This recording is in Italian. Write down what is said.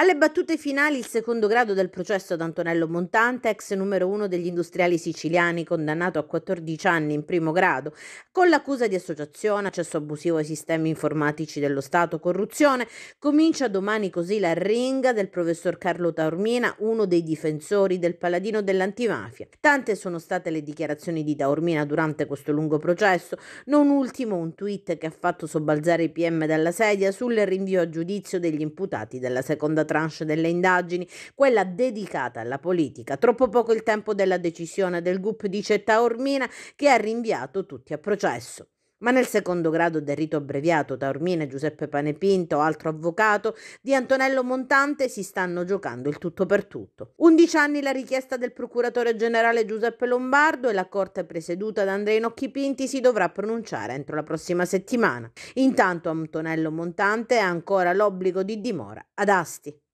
Alle battute finali il secondo grado del processo ad Antonello Montante, ex numero uno degli industriali siciliani, condannato a 14 anni in primo grado, con l'accusa di associazione, accesso abusivo ai sistemi informatici dello Stato, corruzione, comincia domani così la ringa del professor Carlo Taormina, uno dei difensori del paladino dell'antimafia. Tante sono state le dichiarazioni di Taormina durante questo lungo processo, non ultimo un tweet che ha fatto sobbalzare i PM dalla sedia sul rinvio a giudizio degli imputati della seconda tranche delle indagini, quella dedicata alla politica. Troppo poco il tempo della decisione del GUP di Città Ormina che ha rinviato tutti a processo. Ma nel secondo grado del rito abbreviato Taormina e Giuseppe Panepinto, altro avvocato, di Antonello Montante si stanno giocando il tutto per tutto. 11 anni la richiesta del procuratore generale Giuseppe Lombardo e la corte presieduta da Andrei Nocchi Pinti si dovrà pronunciare entro la prossima settimana. Intanto Antonello Montante ha ancora l'obbligo di dimora ad Asti.